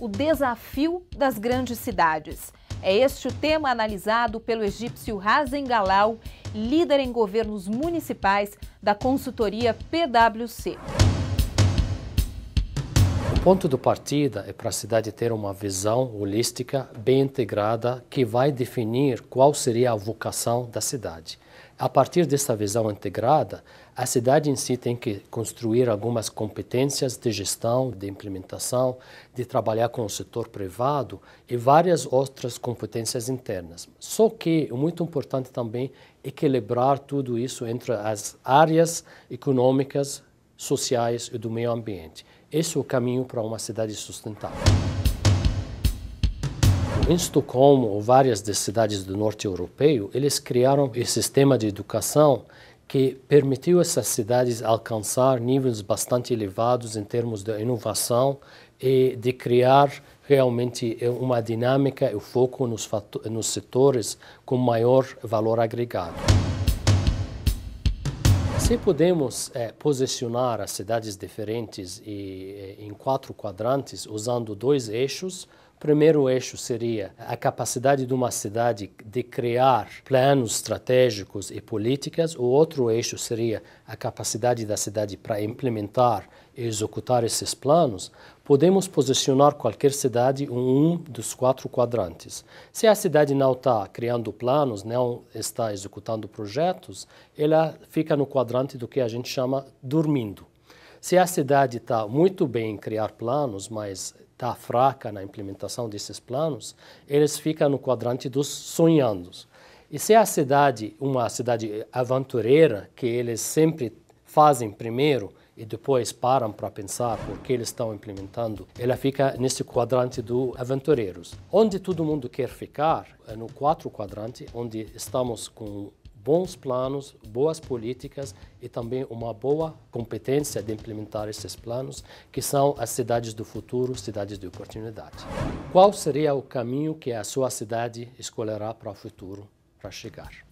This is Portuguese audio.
o desafio das grandes cidades. É este o tema analisado pelo egípcio Hazen Galal, líder em governos municipais da consultoria PwC ponto de partida é para a cidade ter uma visão holística bem integrada que vai definir qual seria a vocação da cidade. A partir dessa visão integrada, a cidade em si tem que construir algumas competências de gestão, de implementação, de trabalhar com o setor privado e várias outras competências internas. Só que é muito importante também é equilibrar tudo isso entre as áreas econômicas sociais e do meio ambiente. Esse é o caminho para uma cidade sustentável. Em Estocolmo ou várias das cidades do norte europeu, eles criaram um sistema de educação que permitiu essas cidades alcançar níveis bastante elevados em termos de inovação e de criar realmente eh, uma dinâmica e um foco nos, nos setores com maior valor agregado. Se assim podemos é, posicionar as cidades diferentes e, eh, em quatro quadrantes usando dois eixos, Primeiro eixo seria a capacidade de uma cidade de criar planos estratégicos e políticas. O outro eixo seria a capacidade da cidade para implementar e executar esses planos. Podemos posicionar qualquer cidade em um dos quatro quadrantes. Se a cidade não está criando planos, não está executando projetos, ela fica no quadrante do que a gente chama dormindo. Se a cidade está muito bem em criar planos, mas está fraca na implementação desses planos, eles ficam no quadrante dos sonhando. E se a cidade, uma cidade aventureira, que eles sempre fazem primeiro e depois param para pensar por que eles estão implementando, ela fica nesse quadrante dos aventureiros. Onde todo mundo quer ficar, é no quatro quadrante, onde estamos com bons planos, boas políticas e também uma boa competência de implementar esses planos, que são as cidades do futuro, cidades de oportunidade. Qual seria o caminho que a sua cidade escolherá para o futuro para chegar?